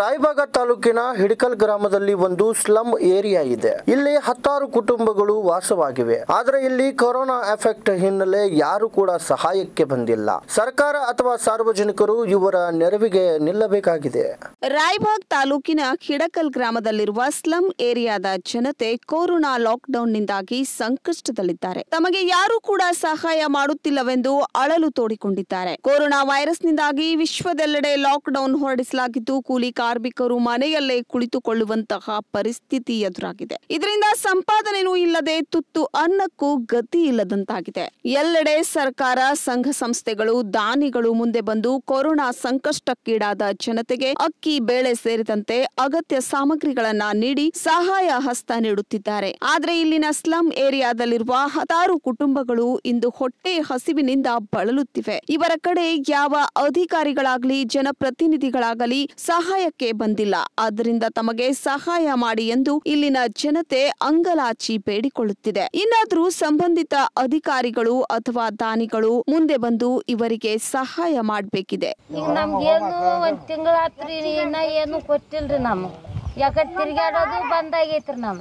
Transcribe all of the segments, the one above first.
ರಾಯಬಾಗ ತಾಲೂಕಿನ ಹಿಡಕಲ್ ಗ್ರಾಮದಲ್ಲಿ ಒಂದು ಸ್ಲಮ್ ಏರಿಯಾ ಇದೆ ಇಲ್ಲಿ ಹತ್ತಾರು ಕುಟುಂಬಗಳು ವಾಸವಾಗಿವೆ ಆದರೆ ಇಲ್ಲಿ ಕೊರೋನಾ ಎಫೆಕ್ಟ್ ಹಿನ್ನೆಲೆ ಯಾರು ಕೂಡ ಸಹಾಯಕ್ಕೆ ಬಂದಿಲ್ಲ ಸರ್ಕಾರ ಅಥವಾ ಸಾರ್ವಜನಿಕರು ಇವರ ನೆರವಿಗೆ ನಿಲ್ಲಬೇಕಾಗಿದೆ ರಾಯಬಾಗ್ ತಾಲೂಕಿನ ಹಿಡಕಲ್ ಗ್ರಾಮದಲ್ಲಿರುವ ಸ್ಲಮ್ ಏರಿಯಾದ ಜನತೆ ಕೊರೋನಾ ಲಾಕ್ ಡೌನ್ ನಿಂದಾಗಿ ಸಂಕಷ್ಟದಲ್ಲಿದ್ದಾರೆ ತಮಗೆ ಯಾರು ಕೂಡ ಸಹಾಯ ಮಾಡುತ್ತಿಲ್ಲವೆಂದು ಅಳಲು ತೋಡಿಕೊಂಡಿದ್ದಾರೆ ಕೊರೋನಾ ವೈರಸ್ ನಿಂದಾಗಿ ವಿಶ್ವದೆಲ್ಲೆಡೆ ಲಾಕ್ ಡೌನ್ ಹೊರಡಿಸಲಾಗಿದ್ದು ಕೂಲಿ ಕಾರ್ಮಿಕರು ಮನೆಯಲ್ಲೇ ಕುಳಿತುಕೊಳ್ಳುವಂತಹ ಪರಿಸ್ಥಿತಿ ಎದುರಾಗಿದೆ ಇದರಿಂದ ಸಂಪಾದನೆನೂ ಇಲ್ಲದೆ ತುತ್ತು ಅನ್ನಕ್ಕೂ ಗತಿ ಇಲ್ಲದಂತಾಗಿದೆ ಎಲ್ಲೆಡೆ ಸರ್ಕಾರ ಸಂಘ ಸಂಸ್ಥೆಗಳು ದಾನಿಗಳು ಮುಂದೆ ಬಂದು ಕೊರೋನಾ ಸಂಕಷ್ಟಕ್ಕೀಡಾದ ಜನತೆಗೆ ಅಕ್ಕಿ ಬೇಳೆ ಸೇರಿದಂತೆ ಅಗತ್ಯ ಸಾಮಗ್ರಿಗಳನ್ನ ನೀಡಿ ಸಹಾಯ ಹಸ್ತ ನೀಡುತ್ತಿದ್ದಾರೆ ಆದರೆ ಇಲ್ಲಿನ ಸ್ಲಂ ಏರಿಯಾದಲ್ಲಿರುವ ಹತ್ತಾರು ಕುಟುಂಬಗಳು ಇಂದು ಹೊಟ್ಟೆ ಹಸಿವಿನಿಂದ ಬಳಲುತ್ತಿವೆ ಇವರ ಕಡೆ ಯಾವ ಅಧಿಕಾರಿಗಳಾಗಲಿ ಜನಪ್ರತಿನಿಧಿಗಳಾಗಲಿ ಸಹ ಸಹಾಯಕ್ಕೆ ಬಂದಿಲ್ಲ ಆದ್ದರಿಂದ ತಮಗೆ ಸಹಾಯ ಮಾಡಿ ಎಂದು ಇಲ್ಲಿನ ಜನತೆ ಅಂಗಲಾಚಿ ಬೇಡಿಕೊಳ್ಳುತ್ತಿದೆ ಇನ್ನಾದರೂ ಸಂಬಂಧಿತ ಅಧಿಕಾರಿಗಳು ಅಥವಾ ದಾನಿಗಳು ಮುಂದೆ ಬಂದು ಇವರಿಗೆ ಸಹಾಯ ಮಾಡಬೇಕಿದೆ ಏನು ಯಾಕಡೆ ತಿರ್ಗಾಡೋದು ಬಂದಾಗೈತ್ರಿ ನಮ್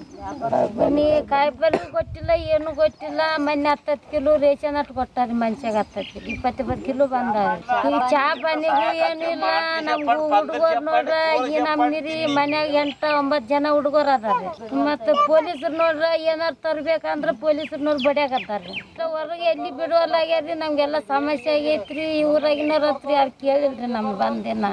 ನೀ ಕಾಯಿಪಲ್ಲೆ ಗೊತ್ತಿಲ್ಲ ಏನು ಗೊತ್ತಿಲ್ಲ ಮೊನ್ನೆ ಹತ್ತತ್ತು ಕಿಲೋ ರೇಷನ್ ಅಟ್ ಕೊಟ್ಟಾರಿ ಮನ್ಷಾಗ ಹತ್ತತ್ತು ಇಪ್ಪತ್ತು ಇಪ್ಪತ್ತು ಕಿಲೋ ಬಂದಾವ ಈ ಚಾ ಬಂದಿದ್ರು ಏನಿಲ್ಲ ಇಲ್ಲ ನಮ್ಗೆ ಹುಡುಗರು ನೋಡ್ರ ಈ ನಮ್ನಿರಿ ಮನ್ಯಾಗ ಎಂಟು ಒಂಬತ್ತು ಜನ ಹುಡುಗರು ಅದಾರ ಮತ್ತು ಪೊಲೀಸರು ನೋಡ್ರ ಏನಾರು ತರ್ಬೇಕಂದ್ರೆ ಪೊಲೀಸರ್ನವ್ರು ಬಡ್ಯಾಗ ಅದಾರಿ ಹೊರಗೆ ಎಲ್ಲಿ ಬಿಡುವಲ್ಲ ರೀ ನಮ್ಗೆಲ್ಲ ಸಮಸ್ಯೆ ಆಗೈತ್ರಿ ಊರಾಗಿನವ್ರ ಹತ್ರ ಯಾರು ಕೇಳಿಲ್ರಿ ನಮ್ಗೆ ಬಂದೇನ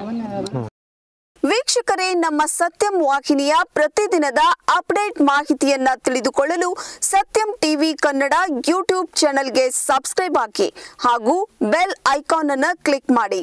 ವೀಕ್ಷಕರೇ ನಮ್ಮ ಸತ್ಯಂ ವಾಹಿನಿಯ ಪ್ರತಿದಿನದ ಅಪ್ಡೇಟ್ ಮಾಹಿತಿಯನ್ನ ತಿಳಿದುಕೊಳ್ಳಲು ಸತ್ಯಂ ಟಿವಿ ಕನ್ನಡ ಯೂಟ್ಯೂಬ್ ಚಾನೆಲ್ಗೆ ಸಬ್ಸ್ಕ್ರೈಬ್ ಹಾಕಿ ಹಾಗೂ ಬೆಲ್ ಐಕಾನ್ ಅನ್ನು ಕ್ಲಿಕ್ ಮಾಡಿ